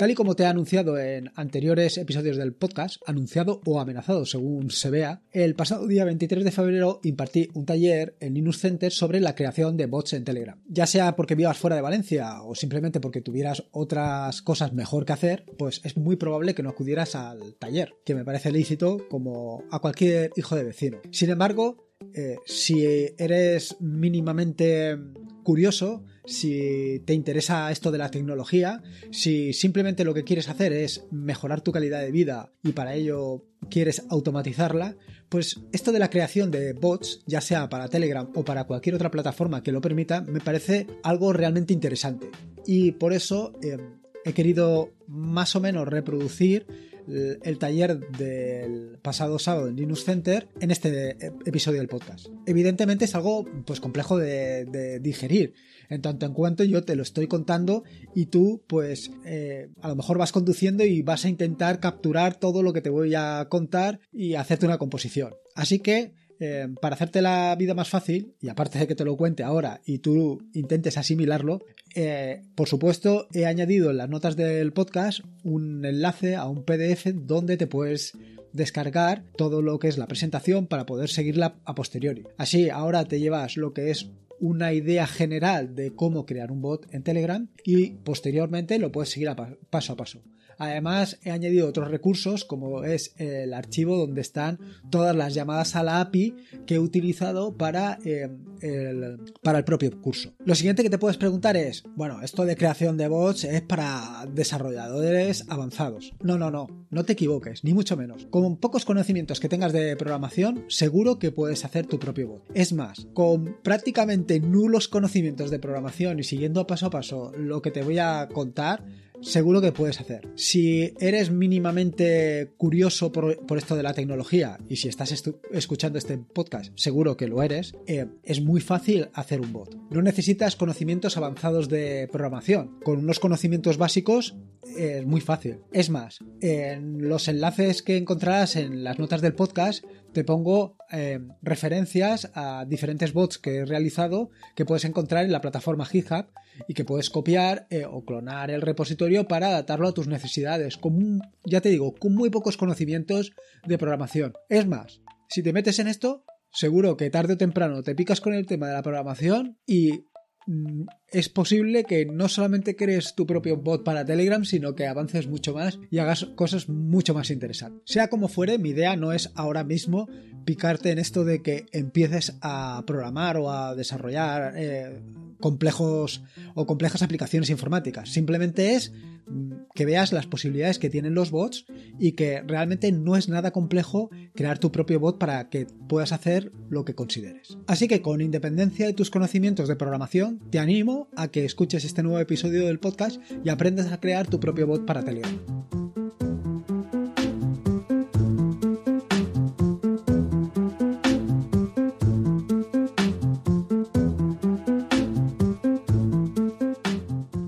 Tal y como te he anunciado en anteriores episodios del podcast, anunciado o amenazado según se vea, el pasado día 23 de febrero impartí un taller en Linux Center sobre la creación de bots en Telegram. Ya sea porque vivas fuera de Valencia o simplemente porque tuvieras otras cosas mejor que hacer, pues es muy probable que no acudieras al taller, que me parece lícito como a cualquier hijo de vecino. Sin embargo, eh, si eres mínimamente curioso, si te interesa esto de la tecnología, si simplemente lo que quieres hacer es mejorar tu calidad de vida y para ello quieres automatizarla, pues esto de la creación de bots, ya sea para Telegram o para cualquier otra plataforma que lo permita, me parece algo realmente interesante. Y por eso eh, he querido más o menos reproducir eh, el taller del pasado sábado en Linux Center en este eh, episodio del podcast. Evidentemente es algo pues complejo de, digerir, en tanto en cuanto yo te lo estoy contando y tú pues eh, a lo mejor vas conduciendo y vas a intentar capturar todo lo que te voy a contar y hacerte una composición. Así que eh, para hacerte la vida más fácil, y aparte de que te lo cuente ahora y tú intentes asimilarlo, eh, por supuesto he añadido en las notas del podcast un enlace a un PDF donde te puedes descargar todo lo que es la presentación para poder seguirla a posteriori. Así, ahora te llevas lo que es una idea general de cómo crear un bot en Telegram y posteriormente lo puedes seguir paso a paso. Además, he añadido otros recursos, como es el archivo donde están todas las llamadas a la API que he utilizado para, eh, para el propio curso. Lo siguiente que te puedes preguntar es, bueno, esto de creación de bots es para desarrolladores avanzados. No, no, no, no te equivoques, ni mucho menos. Con pocos conocimientos que tengas de programación, seguro que puedes hacer tu propio bot. Es más, con prácticamente nulos conocimientos de programación y siguiendo paso a paso lo que te voy a contar, seguro que puedes hacer. Si eres mínimamente curioso por, esto de la tecnología y si estás escuchando este podcast, seguro que lo eres, eh, es muy fácil hacer un bot. No necesitas conocimientos avanzados de programación. Con unos conocimientos básicos eh, es muy fácil. Es más, en los enlaces que encontrarás en las notas del podcast te pongo eh, referencias a diferentes bots que he realizado que puedes encontrar en la plataforma GitHub y que puedes copiar eh, o clonar el repositorio para adaptarlo a tus necesidades, ya te digo, con muy pocos conocimientos de programación. Es más, si te metes en esto, seguro que tarde o temprano te picas con el tema de la programación y mm, es posible que no solamente crees tu propio bot para Telegram, sino que avances mucho más y hagas cosas mucho más interesantes. Sea como fuere, mi idea no es ahora mismo picarte en esto de que empieces a programar o a desarrollar eh, complejos o complejas aplicaciones informáticas. Simplemente es mm, que veas las posibilidades que tienen los bots y que realmente no es nada complejo crear tu propio bot para que puedas hacer lo que consideres. Así que con independencia de tus conocimientos de programación, te animo a que escuches este nuevo episodio del podcast y aprendas a crear tu propio bot para Telegram.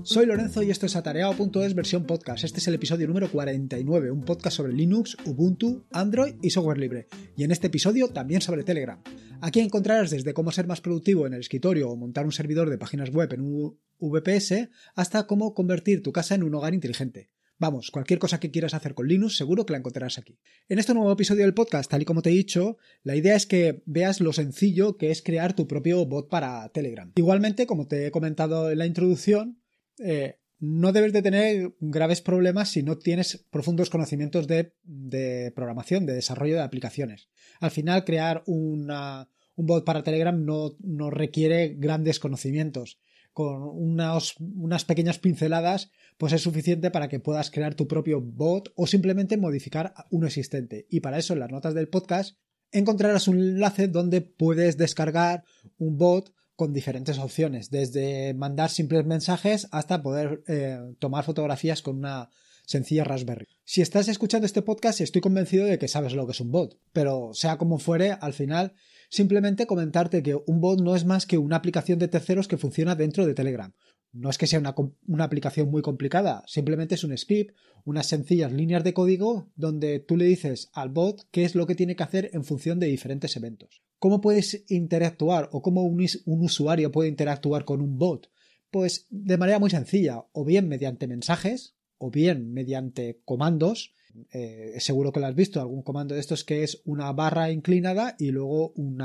Soy Lorenzo y esto es atareado.es versión podcast. Este es el episodio número 49, un podcast sobre Linux, Ubuntu, Android y software libre. Y en este episodio también sobre Telegram. Aquí encontrarás desde cómo ser más productivo en el escritorio o montar un servidor de páginas web en un VPS hasta cómo convertir tu casa en un hogar inteligente. Vamos, cualquier cosa que quieras hacer con Linux seguro que la encontrarás aquí. En este nuevo episodio del podcast, tal y como te he dicho, la idea es que veas lo sencillo que es crear tu propio bot para Telegram. Igualmente, como te he comentado en la introducción, eh, no debes de tener graves problemas si no tienes profundos conocimientos de, de, programación, de desarrollo de aplicaciones. Al final, crear una un bot para Telegram no, no requiere grandes conocimientos. Con unas, pequeñas pinceladas, pues es suficiente para que puedas crear tu propio bot o simplemente modificar uno existente. Y para eso en las notas del podcast encontrarás un enlace donde puedes descargar un bot con diferentes opciones, desde mandar simples mensajes hasta poder eh, tomar fotografías con una sencilla Raspberry. Si estás escuchando este podcast, estoy convencido de que sabes lo que es un bot, pero sea como fuere, al final Simplemente comentarte que un bot no es más que una aplicación de terceros que funciona dentro de Telegram. No es que sea una, aplicación muy complicada, simplemente es un script, unas sencillas líneas de código donde tú le dices al bot qué es lo que tiene que hacer en función de diferentes eventos. ¿Cómo puedes interactuar o cómo un usuario puede interactuar con un bot? Pues de manera muy sencilla, o bien mediante mensajes, o bien mediante comandos, eh, seguro que lo has visto, algún comando de estos que es una barra inclinada y luego un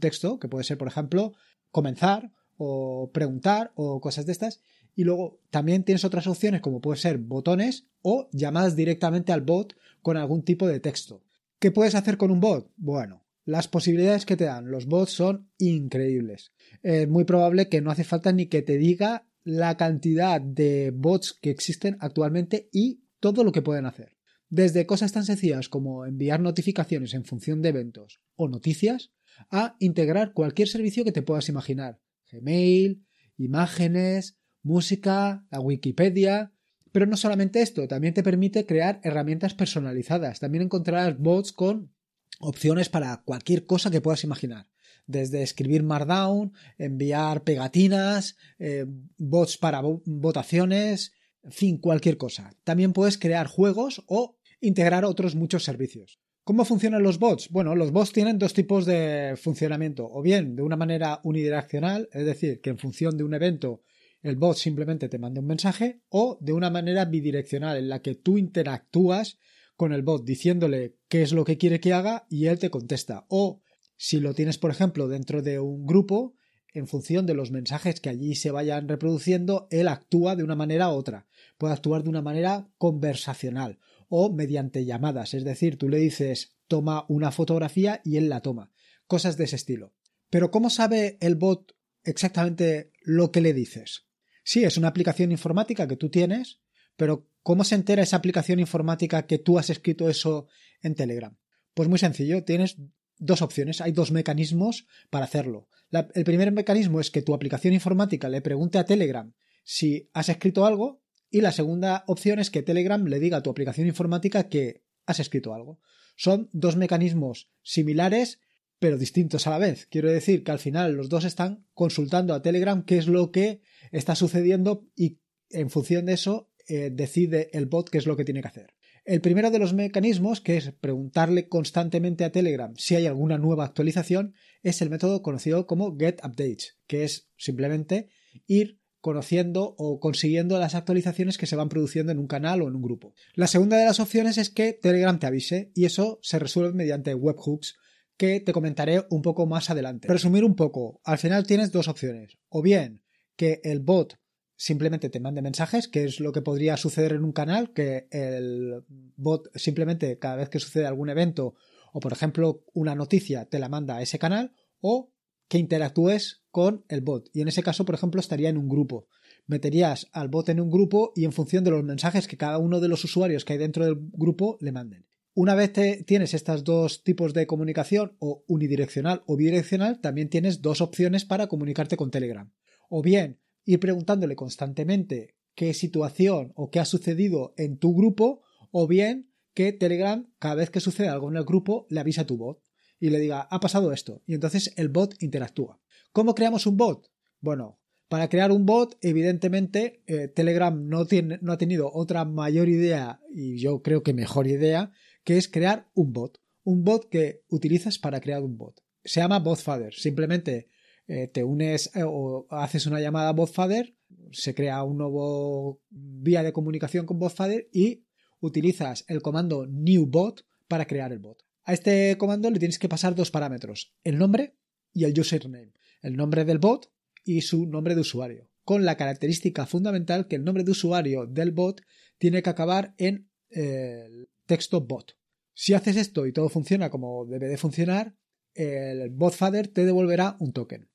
texto que puede ser, por ejemplo, comenzar o preguntar o cosas de estas. Y luego también tienes otras opciones como puede ser botones o llamadas directamente al bot con algún tipo de texto. ¿Qué puedes hacer con un bot? Bueno, las posibilidades que te dan los bots son increíbles. Es muy probable que no hace falta ni que te diga la cantidad de bots que existen actualmente y todo lo que pueden hacer. Desde cosas tan sencillas como enviar notificaciones en función de eventos o noticias, a integrar cualquier servicio que te puedas imaginar. Gmail, imágenes, música, la Wikipedia. Pero no solamente esto, también te permite crear herramientas personalizadas. También encontrarás bots con opciones para cualquier cosa que puedas imaginar. Desde escribir Markdown, enviar pegatinas, eh, bots para votaciones, en fin, cualquier cosa. También puedes crear juegos o integrar otros muchos servicios. ¿Cómo funcionan los bots? Bueno, los bots tienen dos tipos de funcionamiento, o bien de una manera unidireccional, es decir, que en función de un evento el bot simplemente te manda un mensaje, o de una manera bidireccional, en la que tú interactúas con el bot diciéndole qué es lo que quiere que haga y él te contesta. O si lo tienes, por ejemplo, dentro de un grupo, en función de los mensajes que allí se vayan reproduciendo, él actúa de una manera u otra. Puede actuar de una manera conversacional o mediante llamadas, es decir, tú le dices toma una fotografía y él la toma, cosas de ese estilo. Pero ¿cómo sabe el bot exactamente lo que le dices? Sí, es una aplicación informática que tú tienes, pero ¿cómo se entera esa aplicación informática que tú has escrito eso en Telegram? Pues muy sencillo, tienes dos opciones, hay dos mecanismos para hacerlo. el primer mecanismo es que tu aplicación informática le pregunte a Telegram si has escrito algo y la segunda opción es que Telegram le diga a tu aplicación informática que has escrito algo. Son dos mecanismos similares pero distintos a la vez. Quiero decir que al final los dos están consultando a Telegram qué es lo que está sucediendo y en función de eso eh, decide el bot qué es lo que tiene que hacer. El primero de los mecanismos, que es preguntarle constantemente a Telegram si hay alguna nueva actualización, es el método conocido como Get Updates, que es simplemente ir conociendo o consiguiendo las actualizaciones que se van produciendo en un canal o en un grupo. La segunda de las opciones es que Telegram te avise y eso se resuelve mediante webhooks que te comentaré un poco más adelante. Resumir un poco, al final tienes dos opciones, o bien que el bot simplemente te mande mensajes, que es lo que podría suceder en un canal, que el bot simplemente cada vez que sucede algún evento o por ejemplo una noticia te la manda a ese canal o que interactúes con el bot. Y en ese caso, por ejemplo, estaría en un grupo. Meterías al bot en un grupo y en función de los mensajes que cada uno de los usuarios que hay dentro del grupo le manden. Una vez te tienes estos dos tipos de comunicación, o unidireccional o bidireccional, también tienes dos opciones para comunicarte con Telegram. O bien ir preguntándole constantemente qué situación o qué ha sucedido en tu grupo, o bien que Telegram, cada vez que sucede algo en el grupo, le avisa a tu bot y le diga, ha pasado esto, y entonces el bot interactúa. ¿Cómo creamos un bot? Bueno, para crear un bot, evidentemente, eh, Telegram no, tiene, no ha tenido otra mayor idea, y yo creo que mejor idea, que es crear un bot. Un bot que utilizas para crear un bot. Se llama BotFather. Simplemente eh, te unes eh, o haces una llamada a Botfather, se crea un nuevo vía de comunicación con Botfather y utilizas el comando new bot para crear el bot. A este comando le tienes que pasar dos parámetros, el nombre y el username, el nombre del bot y su nombre de usuario, con la característica fundamental que el nombre de usuario del bot tiene que acabar en el eh, texto bot. Si haces esto y todo funciona como debe de funcionar, el botfather te devolverá un token.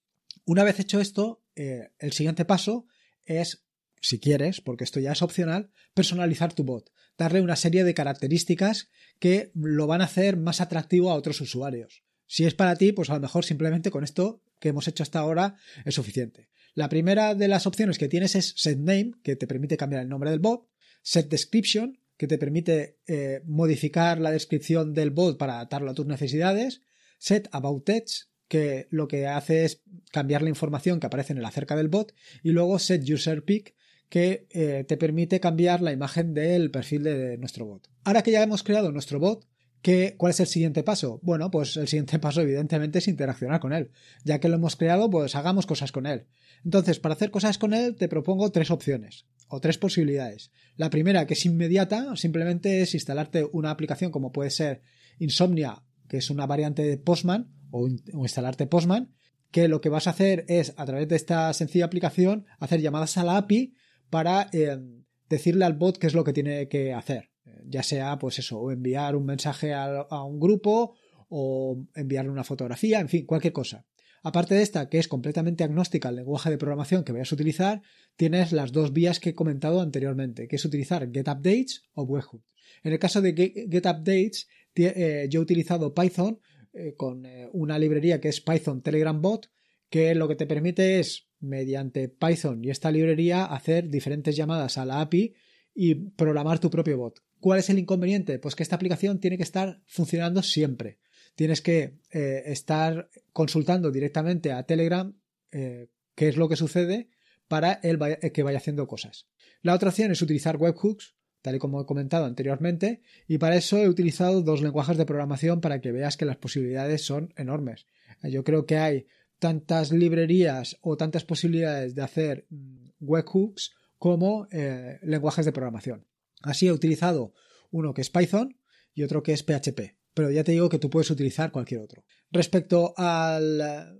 Una vez hecho esto, eh, el siguiente paso es, si quieres, porque esto ya es opcional, personalizar tu bot, darle una serie de características que lo van a hacer más atractivo a otros usuarios. Si es para ti, pues a lo mejor simplemente con esto que hemos hecho hasta ahora es suficiente. La primera de las opciones que tienes es set name, que te permite cambiar el nombre del bot, set description, que te permite eh, modificar la descripción del bot para adaptarlo a tus necesidades, set about text, que lo que hace es cambiar la información que aparece en el acerca del bot y luego set user pick que eh, te permite cambiar la imagen del perfil de nuestro bot. Ahora que ya hemos creado nuestro bot, ¿qué, ¿cuál es el siguiente paso? Bueno, pues el siguiente paso evidentemente es interaccionar con él. Ya que lo hemos creado, pues hagamos cosas con él. Entonces, para hacer cosas con él, te propongo tres opciones o tres posibilidades. La primera, que es inmediata, simplemente es instalarte una aplicación como puede ser Insomnia, que es una variante de Postman, o, instalarte Postman, que lo que vas a hacer es, a través de esta sencilla aplicación, hacer llamadas a la API para em, decirle al bot qué es lo que tiene que hacer. Eh, ya sea, pues eso, enviar un mensaje a, un grupo, o enviarle una fotografía, en fin, cualquier cosa. Aparte de esta, que es completamente agnóstica al lenguaje de programación que vayas a utilizar, tienes las dos vías que he comentado anteriormente, que es utilizar GetUpdates o Webhook. En el caso de GetUpdates, Updates eh, yo he utilizado Python eh, con eh, una librería que es Python Telegram Bot, que lo que te permite es, mediante Python y esta librería, hacer diferentes llamadas a la API y programar tu propio bot. ¿Cuál es el inconveniente? Pues que esta aplicación tiene que estar funcionando siempre. Tienes que eh, estar consultando directamente a Telegram qué es lo que sucede para que vaya haciendo cosas. La otra opción es utilizar webhooks, tal y como he comentado anteriormente, y para eso he utilizado dos lenguajes de programación para que veas que las posibilidades son enormes. Yo creo que hay tantas librerías o tantas posibilidades de hacer mm, webhooks como eh, lenguajes de programación. Así he utilizado uno que es Python y otro que es PHP, pero ya te digo que tú puedes utilizar cualquier otro. Respecto a la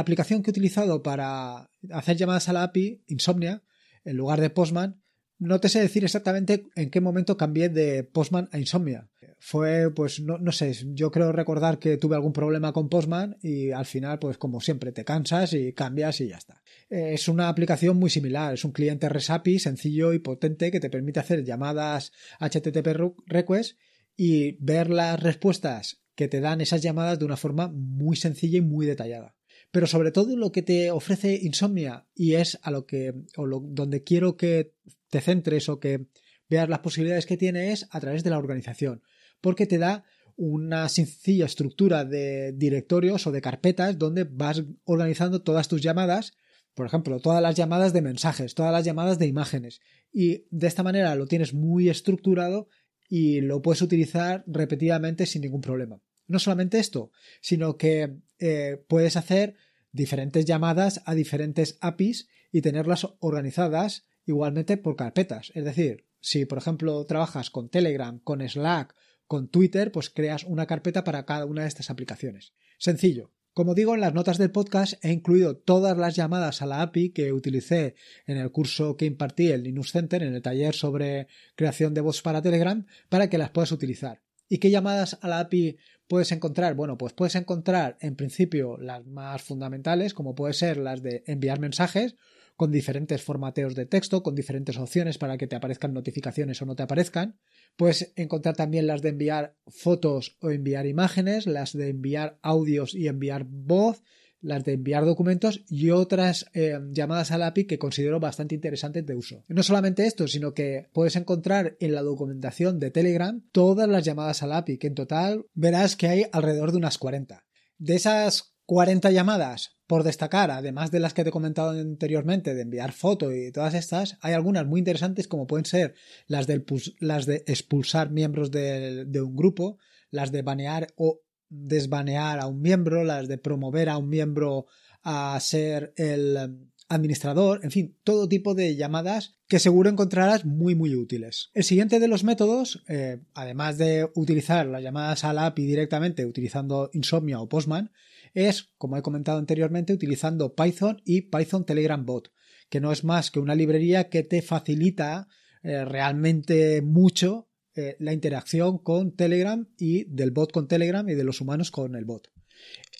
aplicación que he utilizado para hacer llamadas a la API, Insomnia, en lugar de Postman, no te sé decir exactamente en qué momento cambié de Postman a Insomnia. Fue, pues, no, sé, yo creo recordar que tuve algún problema con Postman y al final, pues, como siempre, te cansas y cambias y ya está. Eh, es una aplicación muy similar, es un cliente RESAPI sencillo y potente que te permite hacer llamadas HTTP request y ver las respuestas que te dan esas llamadas de una forma muy sencilla y muy detallada pero sobre todo lo que te ofrece Insomnia y es a lo que o donde quiero que te centres o que veas las posibilidades que tiene es a través de la organización, porque te da una sencilla estructura de directorios o de carpetas donde vas organizando todas tus llamadas, por ejemplo, todas las llamadas de mensajes, todas las llamadas de imágenes, y de esta manera lo tienes muy estructurado y lo puedes utilizar repetidamente sin ningún problema. No solamente esto, sino que eh, puedes hacer diferentes llamadas a diferentes APIs y tenerlas organizadas igualmente por carpetas. Es decir, si por ejemplo trabajas con Telegram, con Slack, con Twitter, pues creas una carpeta para cada una de estas aplicaciones. Sencillo. Como digo, en las notas del podcast he incluido todas las llamadas a la API que utilicé en el curso que impartí en Linux Center, en el taller sobre creación de voz para Telegram, para que las puedas utilizar. ¿Y qué llamadas a la API puedes encontrar? Bueno, pues puedes encontrar en principio las más fundamentales, como puede ser las de enviar mensajes con diferentes formateos de texto, con diferentes opciones para que te aparezcan notificaciones o no te aparezcan. Puedes encontrar también las de enviar fotos o enviar imágenes, las de enviar audios y enviar voz, las de enviar documentos y otras eh, llamadas al API que considero bastante interesantes de uso. No solamente esto, sino que puedes encontrar en la documentación de Telegram todas las llamadas al API, que en total verás que hay alrededor de unas 40. De esas 40 llamadas. Por destacar, además de las que te he comentado anteriormente, de enviar foto y todas estas, hay algunas muy interesantes como pueden ser las de, expulsar miembros de, un grupo, las de banear o desbanear a un miembro, las de promover a un miembro a ser el administrador, en fin, todo tipo de llamadas que seguro encontrarás muy muy útiles. El siguiente de los métodos, eh, además de utilizar las llamadas al API directamente utilizando Insomnia o Postman, es, como he comentado anteriormente, utilizando Python y Python Telegram Bot, que no es más que una librería que te facilita eh, realmente mucho eh, la interacción con Telegram y del bot con Telegram y de los humanos con el bot.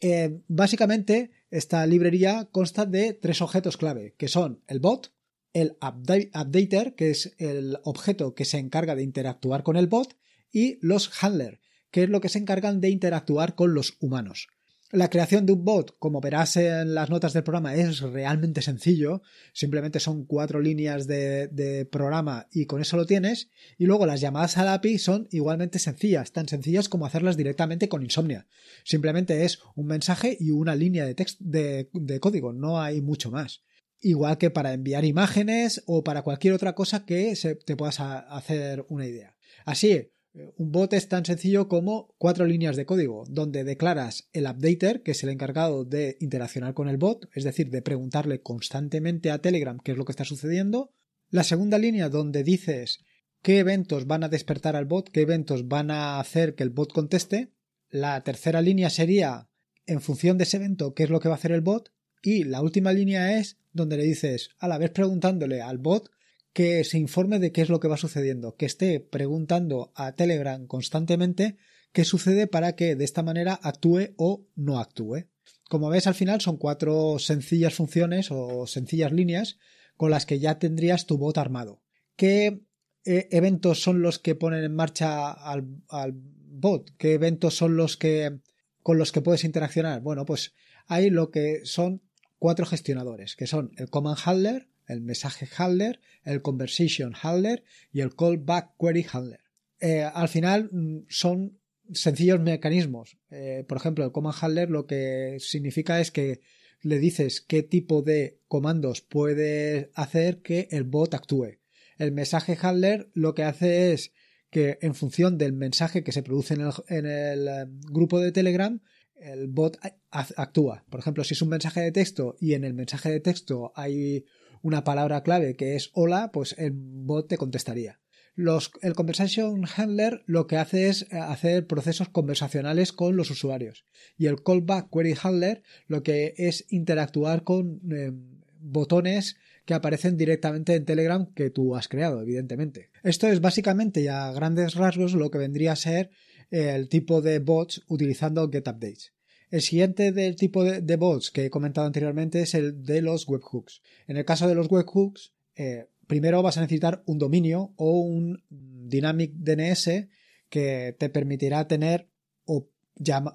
Eh, básicamente, esta librería consta de tres objetos clave, que son el bot, el updater, que es el objeto que se encarga de interactuar con el bot, y los handler, que es lo que se encargan de interactuar con los humanos. La creación de un bot, como verás en las notas del programa, es realmente sencillo. Simplemente son cuatro líneas de, programa y con eso lo tienes. Y luego las llamadas a API son igualmente sencillas, tan sencillas como hacerlas directamente con Insomnia. Simplemente es un mensaje y una línea de, text, de, código, no hay mucho más. Igual que para enviar imágenes o para cualquier otra cosa que te puedas hacer una idea. Así, eh, un bot es tan sencillo como cuatro líneas de código, donde declaras el updater, que es el encargado de interaccionar con el bot, es decir, de preguntarle constantemente a Telegram qué es lo que está sucediendo. La segunda línea, donde dices qué eventos van a despertar al bot, qué eventos van a hacer que el bot conteste. La tercera línea sería, en función de ese evento, qué es lo que va a hacer el bot. Y la última línea es donde le dices, a la vez preguntándole al bot que se informe de qué es lo que va sucediendo, que esté preguntando a Telegram constantemente qué sucede para que de esta manera actúe o no actúe. Como ves, al final son cuatro sencillas funciones o sencillas líneas con las que ya tendrías tu bot armado. ¿Qué eh, eventos son los que ponen en marcha al, bot? ¿Qué eventos son los que con los que puedes interaccionar? Bueno, pues hay lo que son cuatro gestionadores, que son el command handler, el mensaje handler, el conversation handler y el callback query handler. Eh, al final mm, son sencillos mecanismos. Eh, por ejemplo, el command handler lo que significa es que le dices qué tipo de comandos puede hacer que el bot actúe. El mensaje handler lo que hace es que en función del mensaje que se produce en el em, grupo de Telegram, el bot actúa. Por ejemplo, si es un mensaje de texto y en el mensaje de texto hay una palabra clave que es hola, pues el bot te contestaría. Los, el Conversation Handler lo que hace es eh, hacer procesos conversacionales con los usuarios. Y el Callback Query Handler lo que es interactuar con em, botones que aparecen directamente en Telegram que tú has creado, evidentemente. Esto es básicamente y a grandes rasgos lo que vendría a ser eh, el tipo de bots utilizando GetUpdates. El siguiente del tipo de, bots que he comentado anteriormente es el de los webhooks. En el caso de los webhooks, eh, primero vas a necesitar un dominio o un dynamic DNS que te permitirá tener o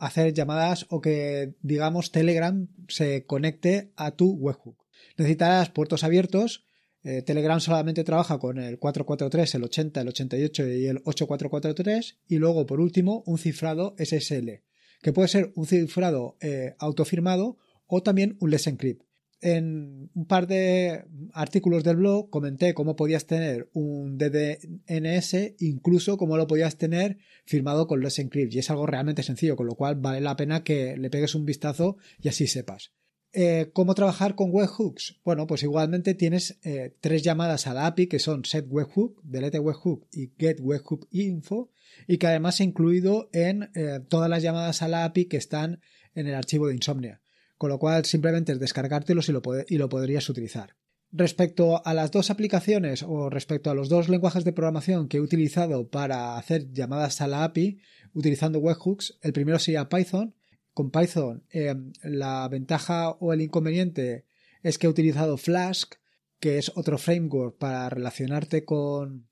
hacer llamadas o que, digamos, Telegram se conecte a tu webhook. Necesitarás puertos abiertos. Eh, Telegram solamente trabaja con el 443, el 80, el 88 y el 8443. Y luego, por último, un cifrado SSL que puede ser un cifrado eh, autofirmado o también un less En un par de artículos del blog comenté cómo podías tener un DDNS, incluso cómo lo podías tener firmado con Less Encrypt, y es algo realmente sencillo, con lo cual vale la pena que le pegues un vistazo y así sepas. Eh, ¿Cómo trabajar con webhooks? Bueno, pues igualmente tienes eh, tres llamadas a la API que son set webhook, delete webhook y get webhook info, y que además he incluido en eh, todas las llamadas a la API que están en el archivo de Insomnia, con lo cual simplemente es descargártelo y lo, podrías utilizar. Respecto a las dos aplicaciones o respecto a los dos lenguajes de programación que he utilizado para hacer llamadas a la API utilizando webhooks, el primero sería Python. Con Python eh, la ventaja o el inconveniente es que he utilizado Flask, que es otro framework para relacionarte con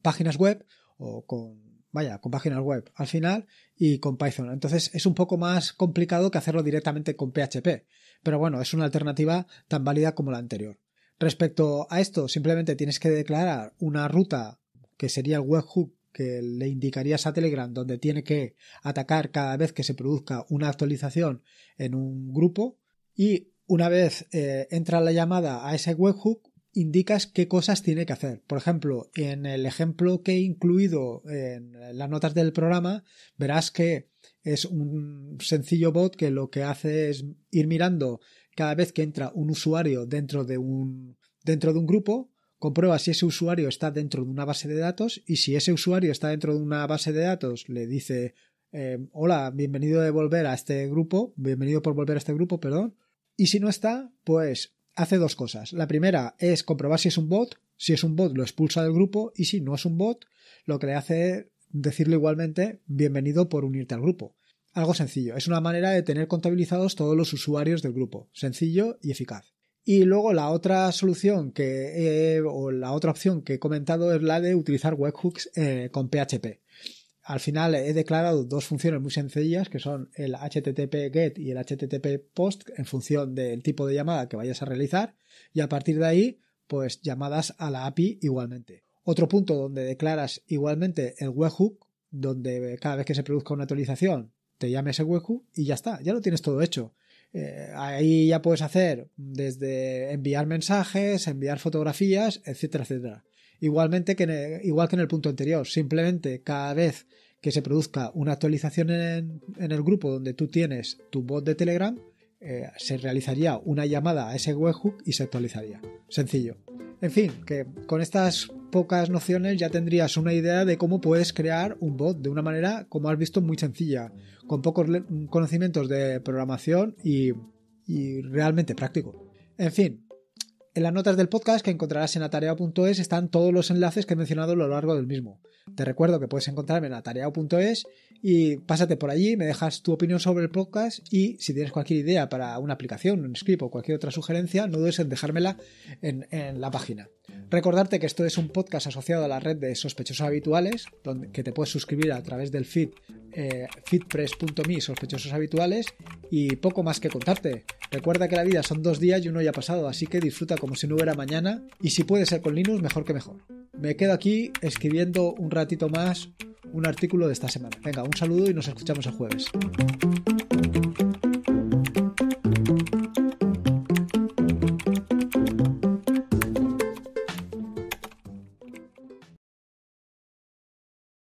páginas web o con, vaya, con páginas web al final y con Python. Entonces es un poco más complicado que hacerlo directamente con PHP, pero bueno, es una alternativa tan válida como la anterior. Respecto a esto, simplemente tienes que declarar una ruta que sería el webhook que le indicarías a Telegram donde tiene que atacar cada vez que se produzca una actualización en un grupo y una vez eh, entra la llamada a ese webhook, indicas qué cosas tiene que hacer. Por ejemplo, en el ejemplo que he incluido en las notas del programa, verás que es un sencillo bot que lo que hace es ir mirando cada vez que entra un usuario dentro de un, dentro de un grupo, comprueba si ese usuario está dentro de una base de datos y si ese usuario está dentro de una base de datos le dice eh, hola, bienvenido de volver a este grupo, bienvenido por volver a este grupo, perdón. Y si no está, pues hace dos cosas. La primera es comprobar si es un bot. Si es un bot, lo expulsa del grupo. Y si no es un bot, lo que le hace es decirle igualmente bienvenido por unirte al grupo. Algo sencillo. Es una manera de tener contabilizados todos los usuarios del grupo. Sencillo y eficaz. Y luego la otra solución que, o la otra opción que he comentado es la de utilizar webhooks eh, con PHP al final he declarado dos funciones muy sencillas que son el HTTP GET y el HTTP POST en función del tipo de llamada que vayas a realizar y a partir de ahí pues llamadas a la API igualmente. Otro punto donde declaras igualmente el webhook donde cada vez que se produzca una actualización te llame ese webhook y ya está, ya lo tienes todo hecho. Eh, ahí ya puedes hacer desde enviar mensajes, enviar fotografías, etcétera, etcétera. Igualmente que igual que en el punto anterior, simplemente cada vez que se produzca una actualización en, el grupo donde tú tienes tu bot de Telegram, eh, se realizaría una llamada a ese webhook y se actualizaría. Sencillo. En fin, que con estas pocas nociones ya tendrías una idea de cómo puedes crear un bot de una manera, como has visto, muy sencilla, con pocos conocimientos de programación y, realmente práctico. En fin, en las notas del podcast que encontrarás en atareado.es están todos los enlaces que he mencionado a lo largo del mismo. Te recuerdo que puedes encontrarme en atareao.es y pásate por allí, me dejas tu opinión sobre el podcast y si tienes cualquier idea para una aplicación, un script o cualquier otra sugerencia, no dudes en dejármela en, la página. Recordarte que esto es un podcast asociado a la red de sospechosos habituales, donde, que te puedes suscribir a través del feed eh, feedpress.me sospechosos habituales y poco más que contarte. Recuerda que la vida son dos días y uno ya pasado, así que disfruta con como si no hubiera mañana, y si puede ser con Linux, mejor que mejor. Me quedo aquí escribiendo un ratito más un artículo de esta semana. Venga, un saludo y nos escuchamos el jueves.